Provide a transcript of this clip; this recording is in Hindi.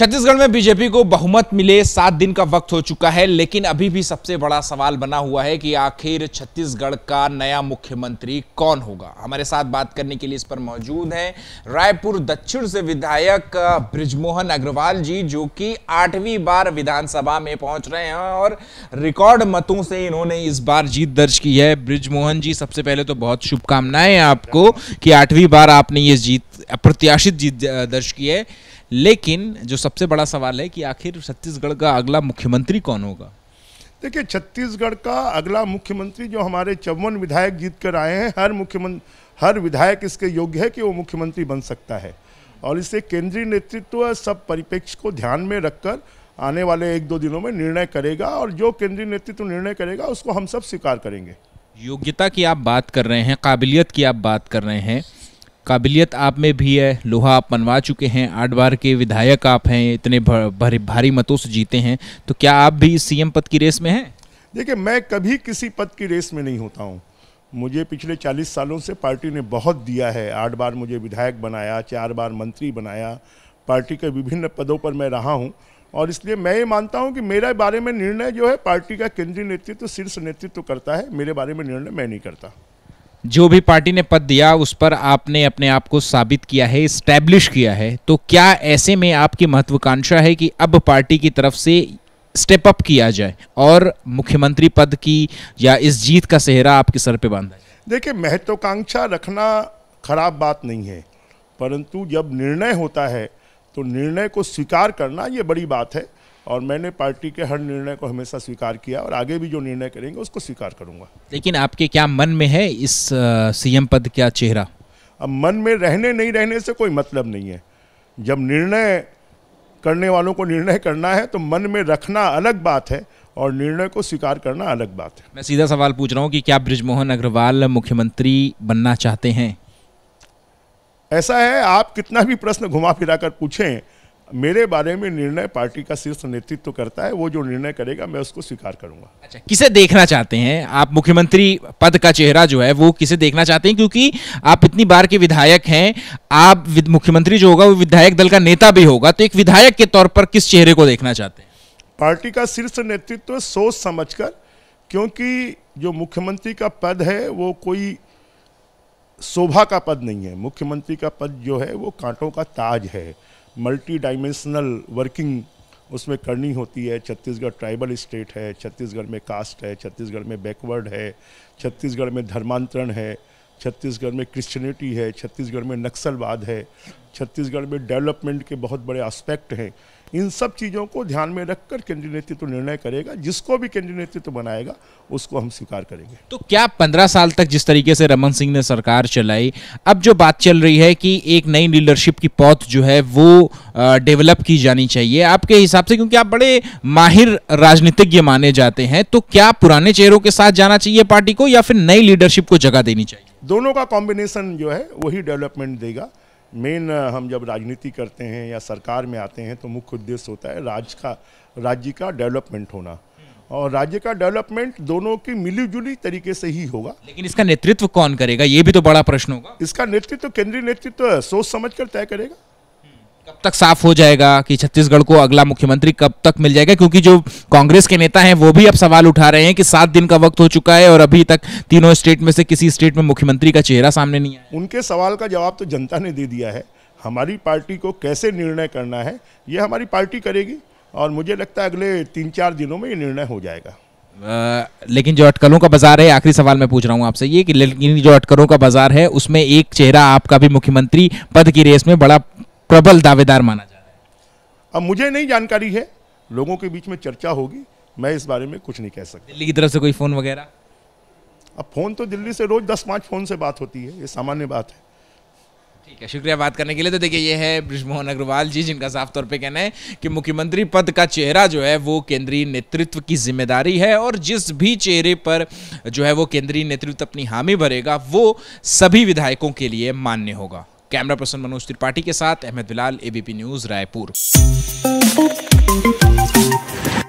छत्तीसगढ़ में बीजेपी को बहुमत मिले सात दिन का वक्त हो चुका है लेकिन अभी भी सबसे बड़ा सवाल बना हुआ है कि आखिर छत्तीसगढ़ का नया मुख्यमंत्री कौन होगा हमारे साथ बात करने के लिए इस पर मौजूद हैं रायपुर दक्षिण से विधायक ब्रिजमोहन अग्रवाल जी जो कि आठवीं बार विधानसभा में पहुंच रहे हैं और रिकॉर्ड मतों से इन्होंने इस बार जीत दर्ज की है ब्रिजमोहन जी सबसे पहले तो बहुत शुभकामनाएं आपको कि आठवीं बार आपने ये जीत अप्रत्याशित जीत दर्ज की है लेकिन जो सबसे बड़ा सवाल है कि आखिर छत्तीसगढ़ का अगला मुख्यमंत्री कौन होगा देखिए छत्तीसगढ़ का अगला मुख्यमंत्री जो हमारे चौवन विधायक जीत कर आए हैं हर मुख्यमंत्री हर विधायक इसके योग्य है कि वो मुख्यमंत्री बन सकता है और इसे केंद्रीय नेतृत्व सब परिप्रेक्ष्य को ध्यान में रखकर आने वाले एक दो दिनों में निर्णय करेगा और जो केंद्रीय नेतृत्व निर्णय करेगा उसको हम सब स्वीकार करेंगे योग्यता की आप बात कर रहे हैं काबिलियत की आप बात कर रहे हैं काबिलियत आप में भी है लोहा आप मनवा चुके हैं आठ बार के विधायक आप हैं इतने भारी भारी मतों से जीते हैं तो क्या आप भी सीएम पद की रेस में हैं देखिए मैं कभी किसी पद की रेस में नहीं होता हूँ मुझे पिछले 40 सालों से पार्टी ने बहुत दिया है आठ बार मुझे विधायक बनाया चार बार मंत्री बनाया पार्टी के विभिन्न पदों पर मैं रहा हूँ और इसलिए मैं ये मानता हूँ कि मेरे बारे में निर्णय जो है पार्टी का केंद्रीय नेतृत्व तो शीर्ष नेतृत्व तो करता है मेरे बारे में निर्णय मैं नहीं करता जो भी पार्टी ने पद दिया उस पर आपने अपने आप को साबित किया है स्टैब्लिश किया है तो क्या ऐसे में आपकी महत्वाकांक्षा है कि अब पार्टी की तरफ से स्टेप अप किया जाए और मुख्यमंत्री पद की या इस जीत का सेहरा आपके सर पे बांधा जाए देखिए महत्वाकांक्षा रखना खराब बात नहीं है परंतु जब निर्णय होता है तो निर्णय को स्वीकार करना ये बड़ी बात है और मैंने पार्टी के हर निर्णय को हमेशा स्वीकार किया और आगे भी जो निर्णय करेंगे उसको स्वीकार करूंगा लेकिन आपके क्या मन में है इस सीएम पद का चेहरा अब मन में रहने नहीं रहने से कोई मतलब नहीं है जब निर्णय करने वालों को निर्णय करना है तो मन में रखना अलग बात है और निर्णय को स्वीकार करना अलग बात है मैं सीधा सवाल पूछ रहा हूँ कि क्या ब्रिजमोहन अग्रवाल मुख्यमंत्री बनना चाहते हैं ऐसा है आप कितना भी प्रश्न घुमा फिरा कर पूछें मेरे बारे में निर्णय पार्टी का शीर्ष नेतृत्व तो करता है वो जो निर्णय करेगा मैं उसको स्वीकार करूंगा अच्छा किसे देखना चाहते हैं आप मुख्यमंत्री पद का चेहरा जो है वो किसे देखना चाहते हैं क्योंकि आप इतनी बार के विधायक हैं आप मुख्यमंत्री जो होगा वो विधायक दल का नेता भी होगा तो एक विधायक के तौर पर किस चेहरे को देखना चाहते हैं पार्टी का शीर्ष नेतृत्व तो सोच समझ कर, क्योंकि जो मुख्यमंत्री का पद है वो कोई शोभा का पद नहीं है मुख्यमंत्री का पद जो है वो कांटों का ताज है मल्टी डायमेंशनल वर्किंग उसमें करनी होती है छत्तीसगढ़ ट्राइबल स्टेट है छत्तीसगढ़ में कास्ट है छत्तीसगढ़ में बैकवर्ड है छत्तीसगढ़ में धर्मांतरण है छत्तीसगढ़ में क्रिश्चनिटी है छत्तीसगढ़ में नक्सलवाद है छत्तीसगढ़ में डेवलपमेंट के बहुत बड़े आस्पेक्ट हैं इन सब चीज़ों को ध्यान में रखकर केंद्रीय नेतृत्व तो निर्णय करेगा जिसको भी केंद्रीय नेतृत्व तो बनाएगा उसको हम स्वीकार करेंगे तो क्या पंद्रह साल तक जिस तरीके से रमन सिंह ने सरकार चलाई अब जो बात चल रही है कि एक नई लीडरशिप की पौत जो है वो डेवलप की जानी चाहिए आपके हिसाब से क्योंकि आप बड़े माहिर राजनीतिज्ञ माने जाते हैं तो क्या पुराने चेहरों के साथ जाना चाहिए पार्टी को या फिर नई लीडरशिप को जगह देनी चाहिए दोनों का कॉम्बिनेशन जो है वही डेवलपमेंट देगा मेन हम जब राजनीति करते हैं या सरकार में आते हैं तो मुख्य उद्देश्य होता है राज्य का राज्य का डेवलपमेंट होना और राज्य का डेवलपमेंट दोनों की मिलीजुली तरीके से ही होगा लेकिन इसका नेतृत्व कौन करेगा ये भी तो बड़ा प्रश्न होगा इसका नेतृत्व केंद्रीय नेतृत्व सोच समझ कर तय करेगा कब तक साफ हो जाएगा कि छत्तीसगढ़ को अगला मुख्यमंत्री कब तक मिल जाएगा क्योंकि जो कांग्रेस के नेता हैं वो भी अब सवाल उठा रहे हैं कि सात दिन का वक्त हो चुका है और अभी तक तीनों स्टेट में से किसी स्टेट में मुख्यमंत्री का चेहरा सामने नहीं आया उनके सवाल का जवाब तो जनता ने दे दिया है हमारी पार्टी को कैसे निर्णय करना है ये हमारी पार्टी करेगी और मुझे लगता है अगले तीन चार दिनों में ये निर्णय हो जाएगा आ, लेकिन जो अटकलों का बाजार है आखिरी सवाल मैं पूछ रहा हूँ आपसे ये कि लेकिन जो अटकलों का बाजार है उसमें एक चेहरा आपका भी मुख्यमंत्री पद की रेस में बड़ा प्रबल दावेदार माना जा रहा है अब मुझे नहीं जानकारी है लोगों के बीच में चर्चा होगी मैं इस बारे में कुछ नहीं कह सकता दिल्ली की तरफ से कोई फ़ोन वगैरह अब फ़ोन तो दिल्ली से रोज़ दस पाँच फ़ोन से बात होती है ये सामान्य बात है ठीक है शुक्रिया बात करने के लिए तो देखिए ये है ब्रजमोहन अग्रवाल जी जिनका साफ तौर पे कहना है कि मुख्यमंत्री पद का चेहरा जो है वो केंद्रीय नेतृत्व की जिम्मेदारी है और जिस भी चेहरे पर जो है वो केंद्रीय नेतृत्व अपनी हामी भरेगा वो सभी विधायकों के लिए मान्य होगा कैमरा पर्सन मनोज त्रिपाठी के साथ अहमद बिलाल एबीपी न्यूज़ रायपुर